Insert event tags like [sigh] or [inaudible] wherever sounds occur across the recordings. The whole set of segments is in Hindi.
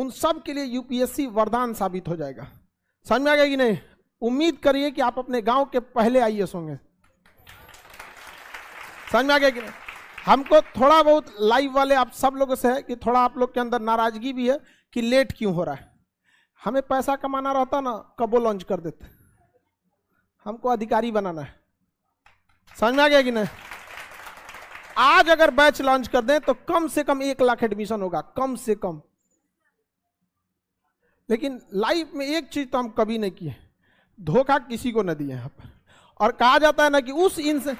उन सब के लिए यूपीएससी वरदान साबित हो जाएगा समझ में आ गया कि नहीं उम्मीद करिए कि आप अपने गांव के पहले आई होंगे समझ में आ गया कि नहीं हमको थोड़ा बहुत लाइव वाले आप सब लोगों से है कि थोड़ा आप लोग के अंदर नाराजगी भी है कि लेट क्यों हो रहा है हमें पैसा कमाना रहता ना कबो लॉन्च कर देते हमको अधिकारी बनाना है समझ में आ गया कि नहीं आज अगर बैच लॉन्च कर दें तो कम से कम एक लाख एडमिशन होगा कम से कम लेकिन लाइफ में एक चीज़ तो हम कभी नहीं किए धोखा किसी को न दिए यहाँ पर और कहा जाता है ना कि उस इंसान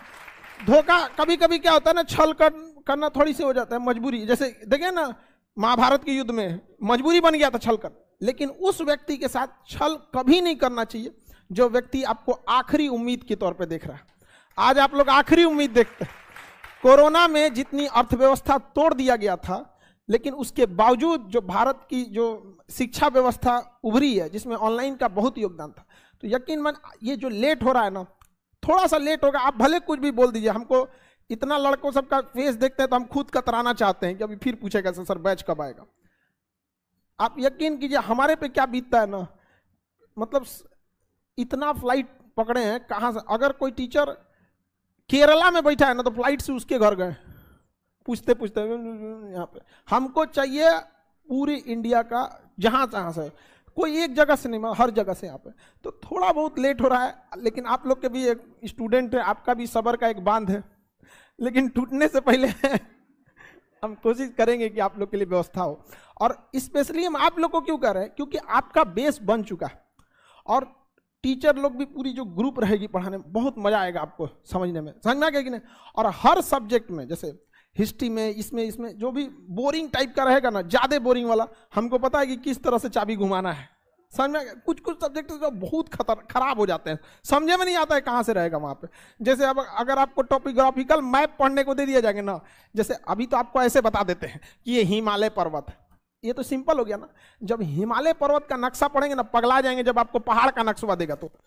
धोखा कभी कभी क्या होता है ना छल कर, करना थोड़ी सी हो जाता है मजबूरी जैसे देखिए ना महाभारत के युद्ध में मजबूरी बन गया था छल कर लेकिन उस व्यक्ति के साथ छल कभी नहीं करना चाहिए जो व्यक्ति आपको आखिरी उम्मीद के तौर पे देख रहा है आज आप लोग आखिरी उम्मीद देखते हैं कोरोना में जितनी अर्थव्यवस्था तोड़ दिया गया था लेकिन उसके बावजूद जो भारत की जो शिक्षा व्यवस्था उभरी है जिसमें ऑनलाइन का बहुत योगदान था तो यकीन मन ये जो लेट हो रहा है ना थोड़ा सा लेट होगा आप भले कुछ भी बोल दीजिए हमको इतना लड़कों सबका फेस देखते हैं तो हम खुद कतराना चाहते हैं कि अभी फिर पूछेगा सर सर बैच कब आएगा आप यकीन कीजिए हमारे पे क्या बीतता है ना मतलब इतना फ्लाइट पकड़े हैं कहाँ से अगर कोई टीचर केरला में बैठा है ना तो फ्लाइट से उसके घर गए पूछते पूछते हम्म, हम्म, हम्म, यहाँ पे हमको चाहिए पूरी इंडिया का जहाँ जहाँ से कोई एक जगह से नहीं मैं हर जगह से यहाँ पे तो थोड़ा बहुत लेट हो रहा है लेकिन आप लोग के भी एक स्टूडेंट है आपका भी सबर का एक बांध है लेकिन टूटने से पहले [laughs] हम कोशिश करेंगे कि आप लोग के लिए व्यवस्था हो और स्पेशली हम आप लोग को क्यों कर रहे हैं क्योंकि आपका बेस बन चुका है और टीचर लोग भी पूरी जो ग्रुप रहेगी पढ़ाने में बहुत मजा आएगा आपको समझने में समझना क्या कि नहीं और हर सब्जेक्ट में जैसे हिस्ट्री में इसमें इसमें जो भी बोरिंग टाइप का रहेगा ना ज़्यादा बोरिंग वाला हमको पता है कि किस तरह से चाबी घुमाना है समझ में कुछ कुछ सब्जेक्ट जो बहुत खतर खराब हो जाते हैं समझे में नहीं आता है कहाँ से रहेगा वहाँ पे जैसे अब अगर आपको टॉपिग्राफिकल मैप पढ़ने को दे दिया जाएंगे ना जैसे अभी तो आपको ऐसे बता देते हैं कि ये हिमालय पर्वत ये तो सिंपल हो गया ना जब हिमालय पर्वत का नक्शा पढ़ेंगे ना पगला जाएंगे जब आपको पहाड़ का नक्शा देगा तो